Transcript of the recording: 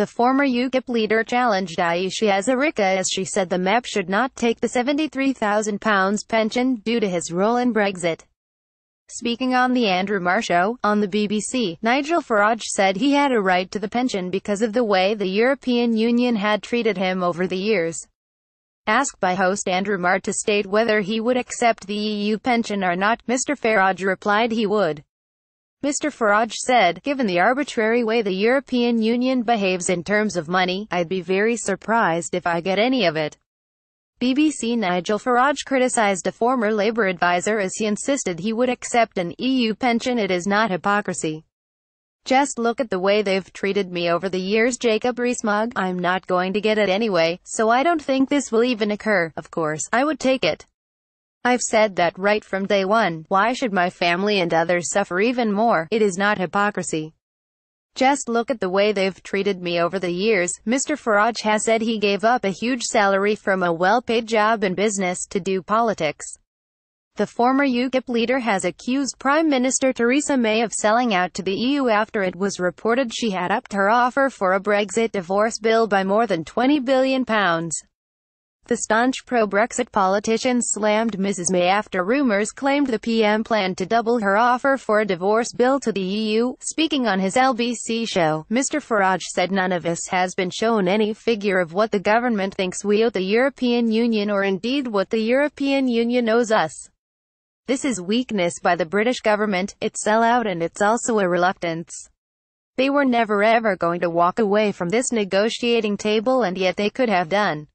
The former UKIP leader challenged Ayesha Azarika as she said the MEP should not take the £73,000 pension due to his role in Brexit. Speaking on The Andrew Marr Show, on the BBC, Nigel Farage said he had a right to the pension because of the way the European Union had treated him over the years. Asked by host Andrew Marr to state whether he would accept the EU pension or not, Mr Farage replied he would. Mr. Farage said, given the arbitrary way the European Union behaves in terms of money, I'd be very surprised if I get any of it. BBC Nigel Farage criticized a former Labour adviser as he insisted he would accept an EU pension it is not hypocrisy. Just look at the way they've treated me over the years Jacob Rees-Mogg, I'm not going to get it anyway, so I don't think this will even occur, of course, I would take it. I've said that right from day one, why should my family and others suffer even more? It is not hypocrisy. Just look at the way they've treated me over the years. Mr. Farage has said he gave up a huge salary from a well-paid job in business to do politics. The former UKIP leader has accused Prime Minister Theresa May of selling out to the EU after it was reported she had upped her offer for a Brexit divorce bill by more than £20 billion. The staunch pro-Brexit politician slammed Mrs May after rumours claimed the PM planned to double her offer for a divorce bill to the EU. Speaking on his LBC show, Mr Farage said none of us has been shown any figure of what the government thinks we owe the European Union or indeed what the European Union owes us. This is weakness by the British government, it's sellout and it's also a reluctance. They were never ever going to walk away from this negotiating table and yet they could have done.